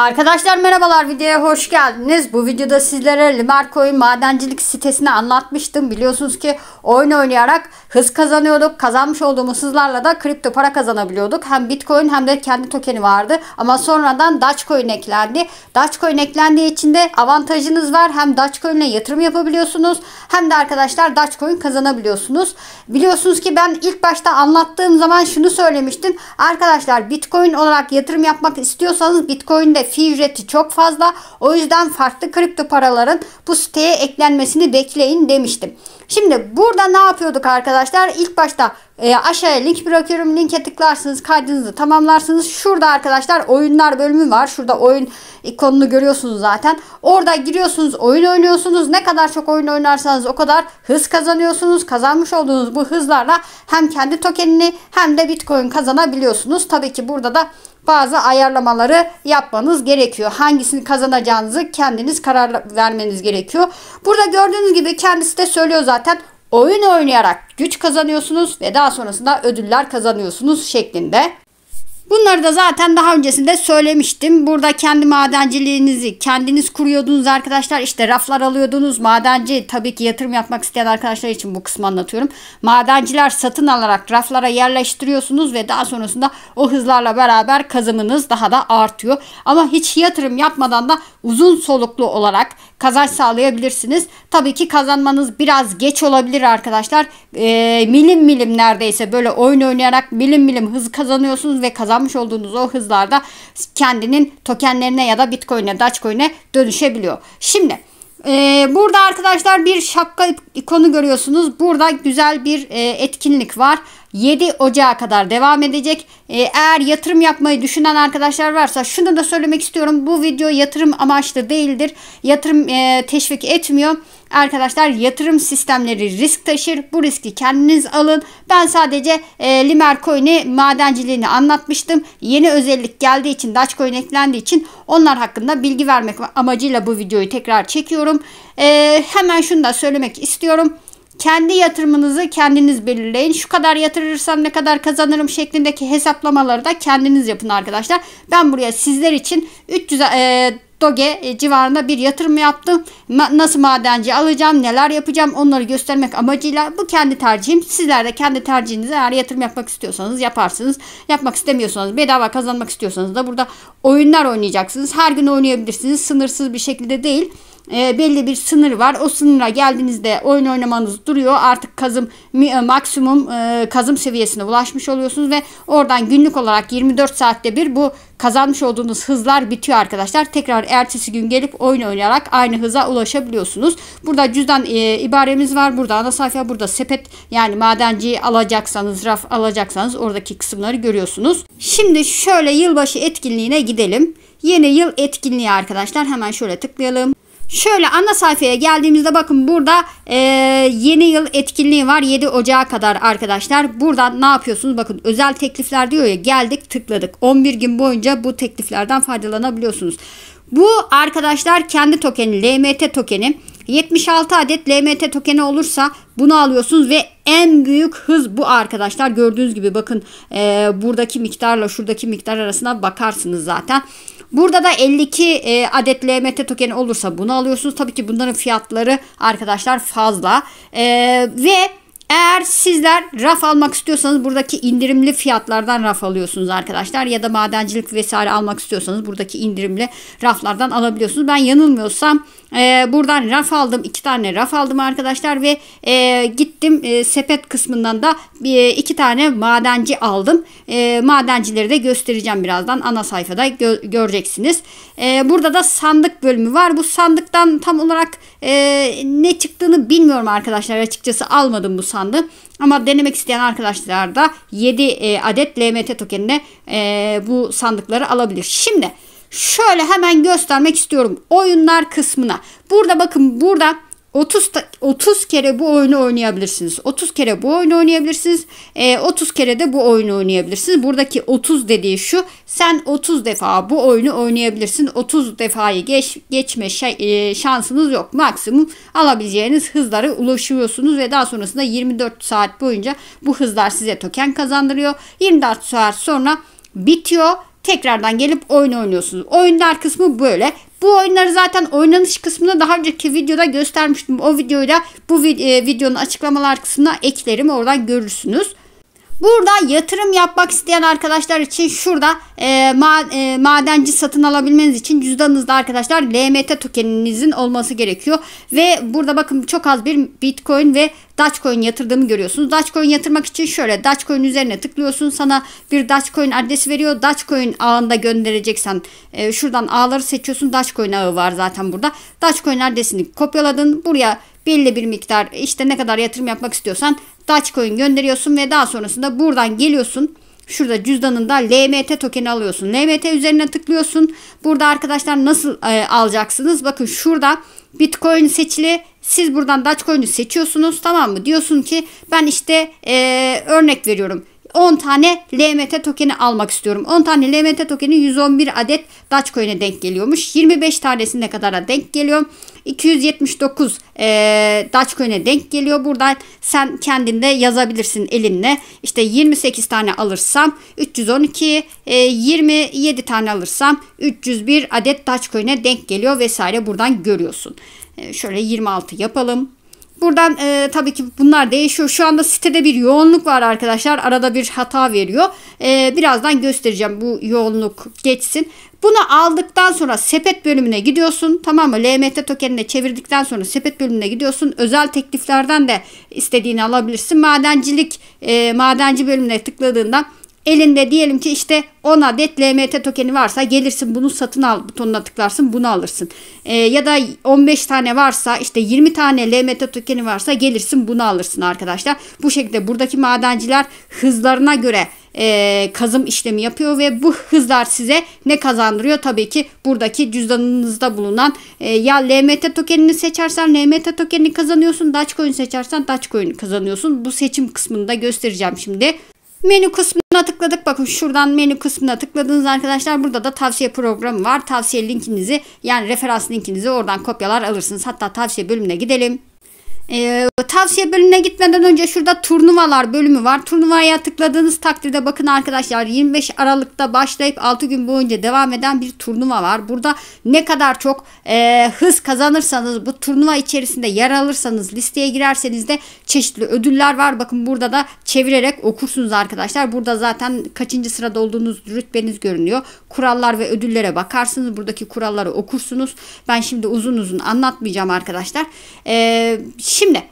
Arkadaşlar merhabalar videoya hoş geldiniz. Bu videoda sizlere Limercoin madencilik sitesini anlatmıştım. Biliyorsunuz ki oyun oynayarak hız kazanıyorduk. Kazanmış olduğumuz hızlarla da kripto para kazanabiliyorduk. Hem Bitcoin hem de kendi tokeni vardı. Ama sonradan Dogecoin eklendi. Dogecoin eklendiği için de avantajınız var. Hem Dogecoin ile yatırım yapabiliyorsunuz. Hem de arkadaşlar Dogecoin kazanabiliyorsunuz. Biliyorsunuz ki ben ilk başta anlattığım zaman şunu söylemiştim. Arkadaşlar Bitcoin olarak yatırım yapmak istiyorsanız Bitcoin'de fi ücreti çok fazla. O yüzden farklı kripto paraların bu siteye eklenmesini bekleyin demiştim. Şimdi burada ne yapıyorduk arkadaşlar? İlk başta e, aşağıya link bırakıyorum. Linke tıklarsınız. Kaydınızı tamamlarsınız. Şurada arkadaşlar oyunlar bölümü var. Şurada oyun ikonunu görüyorsunuz zaten. Orada giriyorsunuz. Oyun oynuyorsunuz. Ne kadar çok oyun oynarsanız o kadar hız kazanıyorsunuz. Kazanmış olduğunuz bu hızlarla hem kendi tokenini hem de bitcoin kazanabiliyorsunuz. Tabii ki burada da bazı ayarlamaları yapmanız gerekiyor. Hangisini kazanacağınızı kendiniz karar vermeniz gerekiyor. Burada gördüğünüz gibi kendisi de söylüyor zaten. Oyun oynayarak güç kazanıyorsunuz ve daha sonrasında ödüller kazanıyorsunuz şeklinde. Bunları da zaten daha öncesinde söylemiştim. Burada kendi madenciliğinizi kendiniz kuruyordunuz arkadaşlar. İşte raflar alıyordunuz. Madenci tabii ki yatırım yapmak isteyen arkadaşlar için bu kısmı anlatıyorum. Madenciler satın alarak raflara yerleştiriyorsunuz ve daha sonrasında o hızlarla beraber kazımınız daha da artıyor. Ama hiç yatırım yapmadan da uzun soluklu olarak kazanç sağlayabilirsiniz. Tabii ki kazanmanız biraz geç olabilir arkadaşlar. E, milim milim neredeyse böyle oyun oynayarak milim milim hız kazanıyorsunuz ve kazan almış olduğunuz o hızlarda kendinin tokenlerine ya da bitcoin'e, dogecoin'e dönüşebiliyor. Şimdi ee, burada arkadaşlar bir şapka ikonu görüyorsunuz. Burada güzel bir e, etkinlik var. 7 Ocağı kadar devam edecek. Ee, eğer yatırım yapmayı düşünen arkadaşlar varsa şunu da söylemek istiyorum. Bu video yatırım amaçlı değildir. Yatırım e, teşvik etmiyor. Arkadaşlar yatırım sistemleri risk taşır. Bu riski kendiniz alın. Ben sadece e, Limer Coin'i madenciliğini anlatmıştım. Yeni özellik geldiği için Dogecoin eklendiği için onlar hakkında bilgi vermek amacıyla bu videoyu tekrar çekiyorum. E, hemen şunu da söylemek istiyorum kendi yatırımınızı kendiniz belirleyin. Şu kadar yatırırsam ne kadar kazanırım şeklindeki hesaplamaları da kendiniz yapın arkadaşlar. Ben buraya sizler için 300 e, Doge e, civarında bir yatırım yaptım. Nasıl madenci alacağım, neler yapacağım onları göstermek amacıyla bu kendi tercihim. Sizler de kendi tercihinize eğer yatırım yapmak istiyorsanız yaparsınız. Yapmak istemiyorsanız, bedava kazanmak istiyorsanız da burada oyunlar oynayacaksınız. Her gün oynayabilirsiniz. Sınırsız bir şekilde değil e, belli bir sınır var. O sınıra geldiğinizde oyun oynamanız duruyor. Artık kazım e, maksimum e, kazım seviyesine ulaşmış oluyorsunuz ve oradan günlük olarak 24 saatte bir bu kazanmış olduğunuz hızlar bitiyor arkadaşlar. Tekrar ertesi gün gelip oyun oynayarak aynı hıza ulaşabiliyorsunuz. Burada cüzdan e, ibaremiz var. Burada ana sayfa, burada sepet yani madenciyi alacaksanız, raf alacaksanız oradaki kısımları görüyorsunuz. Şimdi şöyle yılbaşı etkinliğine gidelim. Yeni yıl etkinliği arkadaşlar hemen şöyle tıklayalım. Şöyle ana sayfaya geldiğimizde bakın burada e, yeni yıl etkinliği var 7 Ocağı kadar arkadaşlar. Buradan ne yapıyorsunuz? Bakın özel teklifler diyor ya geldik tıkladık. 11 gün boyunca bu tekliflerden faydalanabiliyorsunuz. Bu arkadaşlar kendi tokeni LMT tokeni. 76 adet LMT tokeni olursa bunu alıyorsunuz ve en büyük hız bu arkadaşlar. Gördüğünüz gibi bakın e, buradaki miktarla şuradaki miktar arasına bakarsınız zaten. Burada da 52 e, adet LMT tokeni olursa bunu alıyorsunuz. Tabii ki bunların fiyatları arkadaşlar fazla. E, ve eğer sizler raf almak istiyorsanız buradaki indirimli fiyatlardan raf alıyorsunuz arkadaşlar. Ya da madencilik vesaire almak istiyorsanız buradaki indirimli raflardan alabiliyorsunuz. Ben yanılmıyorsam e, buradan raf aldım. iki tane raf aldım arkadaşlar ve e, gittim e, sepet kısmından da e, iki tane madenci aldım. E, madencileri de göstereceğim birazdan. Ana sayfada gö göreceksiniz. E, burada da sandık bölümü var. Bu sandıktan tam olarak e, ne çıktığını bilmiyorum arkadaşlar. Açıkçası almadım bu sandığı. Ama denemek isteyen arkadaşlar da 7 e, adet LMT tokenine e, bu sandıkları alabilir. Şimdi şöyle hemen göstermek istiyorum. Oyunlar kısmına. Burada bakın burada 30 30 kere bu oyunu oynayabilirsiniz. 30 kere bu oyunu oynayabilirsiniz. E, 30 kere de bu oyunu oynayabilirsiniz. Buradaki 30 dediği şu. Sen 30 defa bu oyunu oynayabilirsin. 30 defayı geç geçme şey, e, şansınız yok. Maksimum alabileceğiniz hızlara ulaşıyorsunuz ve daha sonrasında 24 saat boyunca bu hızlar size token kazandırıyor. 24 saat sonra bitiyor tekrardan gelip oyun oynuyorsunuz. Oyunlar kısmı böyle. Bu oyunları zaten oynanış kısmında daha önceki videoda göstermiştim. O videoyu da bu e, videonun açıklamalar kısmına eklerim. Oradan görürsünüz. Burada yatırım yapmak isteyen arkadaşlar için şurada e, ma, e, madenci satın alabilmeniz için cüzdanınızda arkadaşlar LMT tokeninizin olması gerekiyor. Ve burada bakın çok az bir Bitcoin ve Dogecoin yatırdığımı görüyorsunuz. Dogecoin yatırmak için şöyle Dogecoin üzerine tıklıyorsun. Sana bir Dogecoin adresi veriyor. Dogecoin ağında göndereceksen e, şuradan ağları seçiyorsun. Dogecoin ağı var zaten burada. Dogecoin adresini kopyaladın. Buraya belli bir miktar işte ne kadar yatırım yapmak istiyorsan Dogecoin gönderiyorsun ve daha sonrasında buradan geliyorsun. Şurada cüzdanında LMT tokeni alıyorsun. LMT üzerine tıklıyorsun. Burada arkadaşlar nasıl e, alacaksınız? Bakın şurada Bitcoin seçili. Siz buradan Dogecoin'i seçiyorsunuz tamam mı? Diyorsun ki ben işte e, örnek veriyorum. 10 tane LMT tokeni almak istiyorum. 10 tane LMT tokeni 111 adet Dogecoin'e denk geliyormuş. 25 tanesi ne kadara denk geliyor? 279 e, Dogecoin'e denk geliyor. Buradan sen kendinde yazabilirsin elinle. İşte 28 tane alırsam 312, e, 27 tane alırsam 301 adet Dogecoin'e denk geliyor vesaire buradan görüyorsun. E, şöyle 26 yapalım. Buradan e, tabii ki bunlar değişiyor. Şu anda sitede bir yoğunluk var arkadaşlar. Arada bir hata veriyor. E, birazdan göstereceğim bu yoğunluk geçsin. Bunu aldıktan sonra sepet bölümüne gidiyorsun. Tamam mı? LMT tokenine çevirdikten sonra sepet bölümüne gidiyorsun. Özel tekliflerden de istediğini alabilirsin. Madencilik, e, madenci bölümüne tıkladığında Elinde diyelim ki işte 10 adet LMT tokeni varsa gelirsin bunu satın al butonuna tıklarsın bunu alırsın. E, ya da 15 tane varsa işte 20 tane LMT tokeni varsa gelirsin bunu alırsın arkadaşlar. Bu şekilde buradaki madenciler hızlarına göre e, kazım işlemi yapıyor ve bu hızlar size ne kazandırıyor? Tabii ki buradaki cüzdanınızda bulunan e, ya LMT tokenini seçersen LMT tokenini kazanıyorsun. Dogecoin seçersen Dogecoin kazanıyorsun. Bu seçim kısmını da göstereceğim şimdi. Menü kısmına tıkladık. Bakın şuradan menü kısmına tıkladınız arkadaşlar. Burada da tavsiye programı var. Tavsiye linkinizi yani referans linkinizi oradan kopyalar alırsınız. Hatta tavsiye bölümüne gidelim. Ee, tavsiye bölümüne gitmeden önce şurada turnuvalar bölümü var. Turnuvaya tıkladığınız takdirde bakın arkadaşlar 25 Aralık'ta başlayıp 6 gün boyunca devam eden bir turnuva var. Burada ne kadar çok e, hız kazanırsanız bu turnuva içerisinde yer alırsanız listeye girerseniz de çeşitli ödüller var. Bakın burada da çevirerek okursunuz arkadaşlar. Burada zaten kaçıncı sırada olduğunuz rütbeniz görünüyor. Kurallar ve ödüllere bakarsınız. Buradaki kuralları okursunuz. Ben şimdi uzun uzun anlatmayacağım arkadaşlar. Ee, Şimdi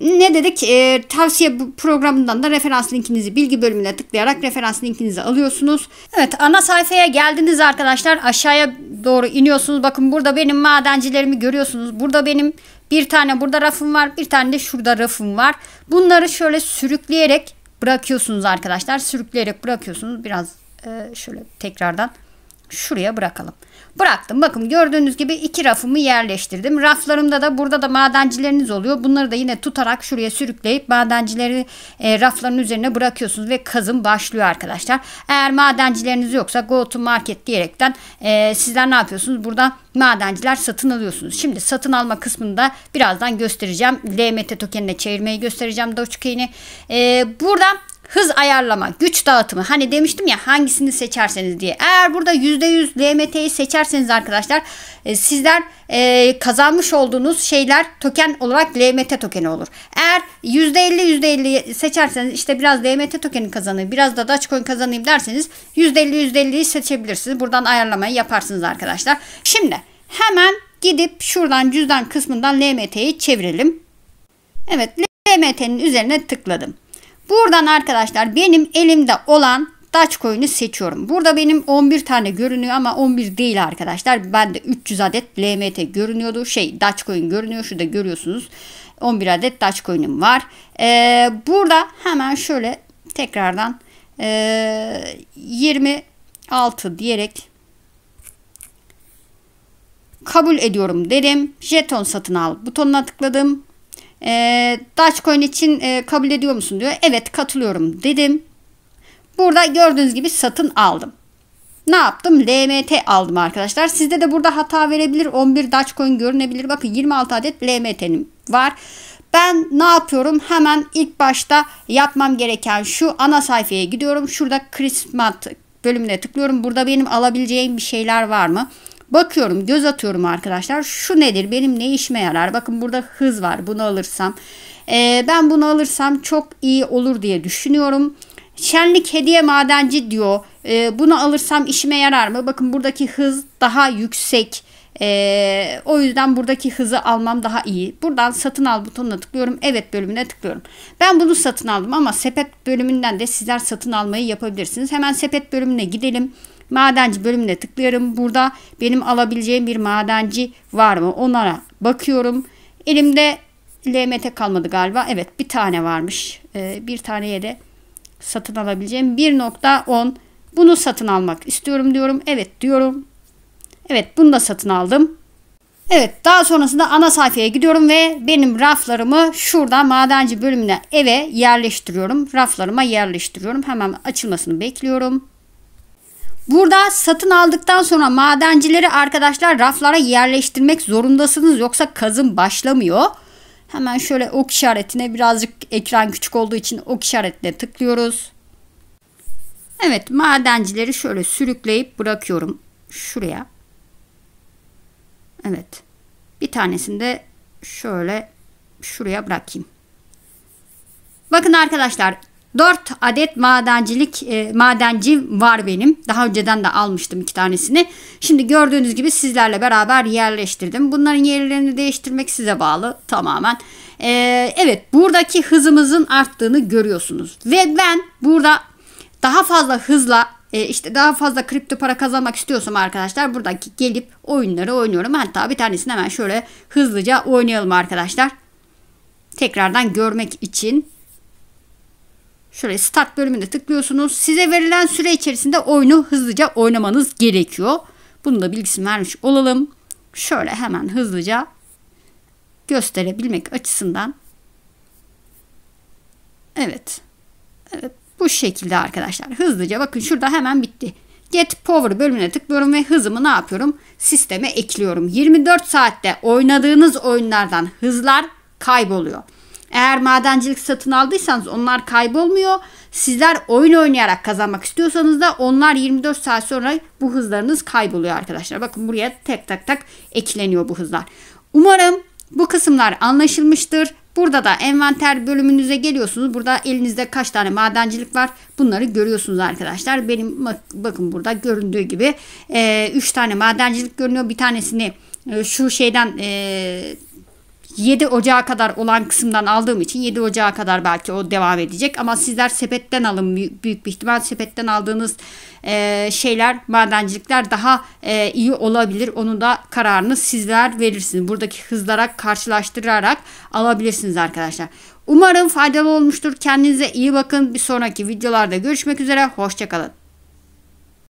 ne dedik? E, tavsiye programından da referans linkinizi bilgi bölümüne tıklayarak referans linkinizi alıyorsunuz. Evet ana sayfaya geldiniz arkadaşlar. Aşağıya doğru iniyorsunuz. Bakın burada benim madencilerimi görüyorsunuz. Burada benim bir tane burada rafım var. Bir tane de şurada rafım var. Bunları şöyle sürükleyerek bırakıyorsunuz arkadaşlar. Sürükleyerek bırakıyorsunuz. Biraz e, şöyle tekrardan şuraya bırakalım. Bıraktım. Bakın gördüğünüz gibi iki rafımı yerleştirdim. Raflarımda da burada da madencileriniz oluyor. Bunları da yine tutarak şuraya sürükleyip madencileri e, rafların üzerine bırakıyorsunuz ve kazım başlıyor arkadaşlar. Eğer madencileriniz yoksa go to market diyerekten e, sizler ne yapıyorsunuz? Burada madenciler satın alıyorsunuz. Şimdi satın alma kısmını da birazdan göstereceğim. LMT tokenine çevirmeyi göstereceğim Dogecoin'i. E, buradan hız ayarlama, güç dağıtımı. Hani demiştim ya hangisini seçerseniz diye. Eğer burada %100 LMT'yi seçerseniz arkadaşlar e, sizler e, kazanmış olduğunuz şeyler token olarak LMT tokeni olur. Eğer %50 %50 seçerseniz işte biraz LMT tokeni kazanayım, biraz da Dogecoin kazanayım derseniz %50 %50'yi seçebilirsiniz. Buradan ayarlamayı yaparsınız arkadaşlar. Şimdi hemen gidip şuradan cüzdan kısmından LMT'yi çevirelim. Evet LMT'nin üzerine tıkladım. Buradan arkadaşlar benim elimde olan Dogecoin'i seçiyorum. Burada benim 11 tane görünüyor ama 11 değil arkadaşlar. Ben de 300 adet LMT görünüyordu. Şey Dogecoin görünüyor. Şurada görüyorsunuz. 11 adet Dogecoin'im var. Ee, burada hemen şöyle tekrardan e, ee, 26 diyerek kabul ediyorum dedim. Jeton satın al butonuna tıkladım. E, Dogecoin için e, kabul ediyor musun diyor. Evet katılıyorum dedim. Burada gördüğünüz gibi satın aldım. Ne yaptım? LMT aldım arkadaşlar. Sizde de burada hata verebilir. 11 Dogecoin görünebilir. Bakın 26 adet LMT'nim var. Ben ne yapıyorum? Hemen ilk başta yapmam gereken şu ana sayfaya gidiyorum. Şurada Christmas bölümüne tıklıyorum. Burada benim alabileceğim bir şeyler var mı? Bakıyorum göz atıyorum arkadaşlar. Şu nedir benim ne işime yarar? Bakın burada hız var bunu alırsam. Ee, ben bunu alırsam çok iyi olur diye düşünüyorum. Şenlik hediye madenci diyor. Ee, bunu alırsam işime yarar mı? Bakın buradaki hız daha yüksek. Ee, o yüzden buradaki hızı almam daha iyi. Buradan satın al butonuna tıklıyorum. Evet bölümüne tıklıyorum. Ben bunu satın aldım ama sepet bölümünden de sizler satın almayı yapabilirsiniz. Hemen sepet bölümüne gidelim. Madenci bölümüne tıklıyorum. Burada benim alabileceğim bir madenci var mı? Onlara bakıyorum. Elimde LMT kalmadı galiba. Evet bir tane varmış. Ee, bir taneye de satın alabileceğim. 1.10 bunu satın almak istiyorum diyorum. Evet diyorum. Evet bunu da satın aldım. Evet daha sonrasında ana sayfaya gidiyorum ve benim raflarımı şurada madenci bölümüne eve yerleştiriyorum. Raflarıma yerleştiriyorum. Hemen açılmasını bekliyorum. Burada satın aldıktan sonra madencileri arkadaşlar raflara yerleştirmek zorundasınız yoksa kazın başlamıyor. Hemen şöyle ok işaretine birazcık ekran küçük olduğu için ok işaretine tıklıyoruz. Evet madencileri şöyle sürükleyip bırakıyorum şuraya. Evet bir tanesini de şöyle şuraya bırakayım. Bakın arkadaşlar 4 adet madencilik e, madenci var benim. Daha önceden de almıştım iki tanesini. Şimdi gördüğünüz gibi sizlerle beraber yerleştirdim. Bunların yerlerini değiştirmek size bağlı tamamen. E, evet buradaki hızımızın arttığını görüyorsunuz. Ve ben burada daha fazla hızla e, işte daha fazla kripto para kazanmak istiyorsam arkadaşlar buradaki gelip oyunları oynuyorum. Hatta bir tanesini hemen şöyle hızlıca oynayalım arkadaşlar. Tekrardan görmek için Şöyle start bölümünde tıklıyorsunuz. Size verilen süre içerisinde oyunu hızlıca oynamanız gerekiyor. Bunu da bilgisini vermiş olalım. Şöyle hemen hızlıca gösterebilmek açısından. Evet. Evet. Bu şekilde arkadaşlar. Hızlıca bakın şurada hemen bitti. Get Power bölümüne tıklıyorum ve hızımı ne yapıyorum? Sisteme ekliyorum. 24 saatte oynadığınız oyunlardan hızlar kayboluyor. Eğer madencilik satın aldıysanız onlar kaybolmuyor. Sizler oyun oynayarak kazanmak istiyorsanız da onlar 24 saat sonra bu hızlarınız kayboluyor arkadaşlar. Bakın buraya tek tak tak ekleniyor bu hızlar. Umarım bu kısımlar anlaşılmıştır. Burada da envanter bölümünüze geliyorsunuz. Burada elinizde kaç tane madencilik var bunları görüyorsunuz arkadaşlar. Benim bakın burada göründüğü gibi 3 e, tane madencilik görünüyor. Bir tanesini e, şu şeyden e, 7 Ocağı kadar olan kısımdan aldığım için 7 Ocağı kadar belki o devam edecek. Ama sizler sepetten alın büyük, bir ihtimal sepetten aldığınız e, şeyler madencilikler daha e, iyi olabilir. Onu da kararını sizler verirsiniz. Buradaki hızlara karşılaştırarak alabilirsiniz arkadaşlar. Umarım faydalı olmuştur. Kendinize iyi bakın. Bir sonraki videolarda görüşmek üzere. Hoşçakalın.